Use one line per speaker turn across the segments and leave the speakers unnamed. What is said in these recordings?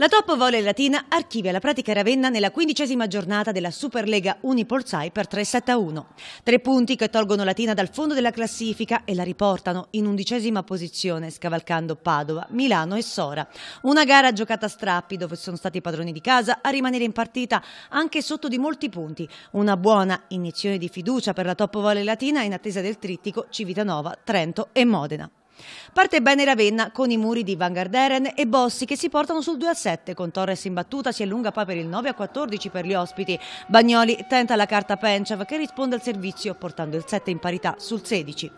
La top vole latina archivia la pratica Ravenna nella quindicesima giornata della Superlega Uniporsai per 3-7-1. Tre punti che tolgono Latina dal fondo della classifica e la riportano in undicesima posizione, scavalcando Padova, Milano e Sora. Una gara giocata a strappi dove sono stati i padroni di casa a rimanere in partita anche sotto di molti punti. Una buona iniezione di fiducia per la top vole latina in attesa del trittico Civitanova, Trento e Modena. Parte bene Ravenna con i muri di Van Garderen e Bossi che si portano sul 2 a 7 con Torres in battuta, si allunga poi per il 9 a 14 per gli ospiti. Bagnoli tenta la carta Penchev che risponde al servizio portando il 7 in parità sul 16.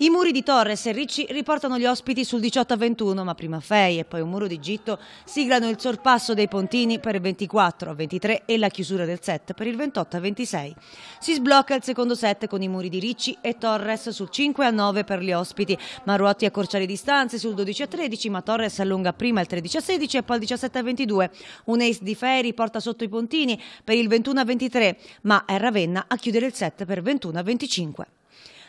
I muri di Torres e Ricci riportano gli ospiti sul 18 a 21, ma prima Fei e poi un muro di Gitto siglano il sorpasso dei Pontini per il 24 a 23 e la chiusura del set per il 28 a 26. Si sblocca il secondo set con i muri di Ricci e Torres sul 5 a 9 per gli ospiti, ma Ruotti accorcia le distanze sul 12 a 13, ma Torres allunga prima il 13 a 16 e poi il 17 a 22. Un ace di Fei riporta sotto i Pontini per il 21 a 23, ma è Ravenna a chiudere il set per 21 a 25.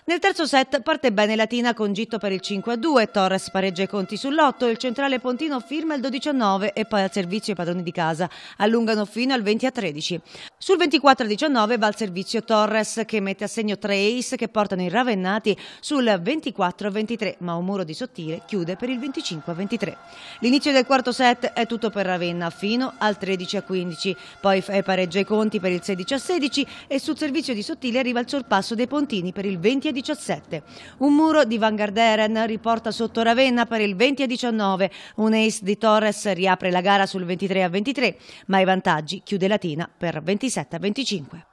Nel terzo set parte bene Latina con Gitto per il 5-2, Torres pareggia i conti sull'8, il centrale Pontino firma il 12-9 e poi al servizio i padroni di casa allungano fino al 20-13. Sul 24-19 va al servizio Torres che mette a segno tre ace che portano i ravennati sul 24-23, ma un muro di sottile chiude per il 25-23. L'inizio del quarto set è tutto per Ravenna fino al 13-15, poi pareggia i conti per il 16-16 e sul servizio di sottile arriva il sorpasso dei Pontini per il 20-19. 2017. Un muro di Van Garderen riporta sotto Ravenna per il 20 a 19. Un ace di Torres riapre la gara sul 23 a 23, ma i vantaggi chiude Latina per 27 a 25.